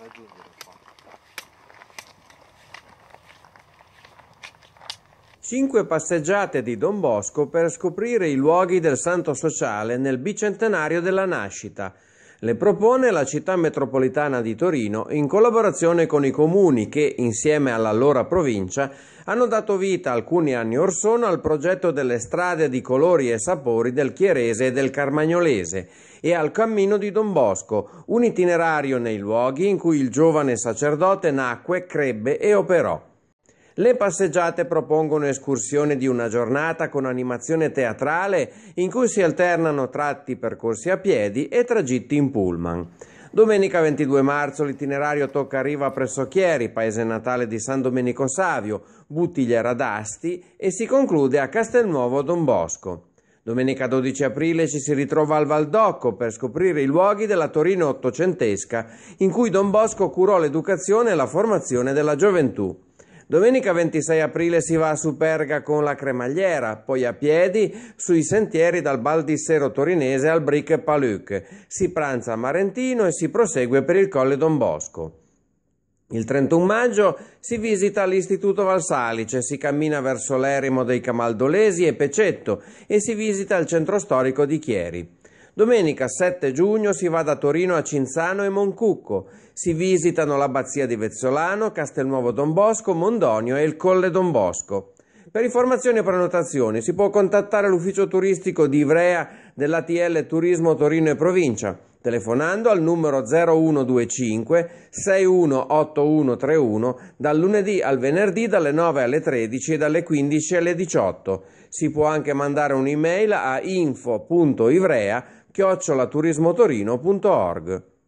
raggiungere qua. 5 passeggiate di Don Bosco per scoprire i luoghi del Santo Sociale nel bicentenario della nascita. Le propone la città metropolitana di Torino in collaborazione con i comuni che, insieme alla loro provincia, hanno dato vita alcuni anni or sono al progetto delle strade di colori e sapori del Chierese e del Carmagnolese e al Cammino di Don Bosco, un itinerario nei luoghi in cui il giovane sacerdote nacque, crebbe e operò. Le passeggiate propongono escursioni di una giornata con animazione teatrale in cui si alternano tratti percorsi a piedi e tragitti in pullman. Domenica 22 marzo l'itinerario tocca a riva presso Chieri, paese natale di San Domenico Savio, Buttigliera d'Asti e si conclude a Castelnuovo Don Bosco. Domenica 12 aprile ci si ritrova al Valdocco per scoprire i luoghi della Torino ottocentesca in cui Don Bosco curò l'educazione e la formazione della gioventù. Domenica 26 aprile si va a Superga con la cremagliera, poi a piedi sui sentieri dal Baldissero torinese al Bric Paluc. Si pranza a Marentino e si prosegue per il Colle Don Bosco. Il 31 maggio si visita l'Istituto Valsalice, si cammina verso l'erimo dei Camaldolesi e Pecetto e si visita il centro storico di Chieri. Domenica 7 giugno si va da Torino a Cinzano e Moncucco. Si visitano l'abbazia di Vezzolano, Castelnuovo Don Bosco, Mondonio e il Colle Don Bosco. Per informazioni e prenotazioni si può contattare l'ufficio turistico di Ivrea dell'ATL Turismo Torino e Provincia telefonando al numero 0125 618131 dal lunedì al venerdì dalle 9 alle 13 e dalle 15 alle 18. Si può anche mandare un'email a info.ivrea.org.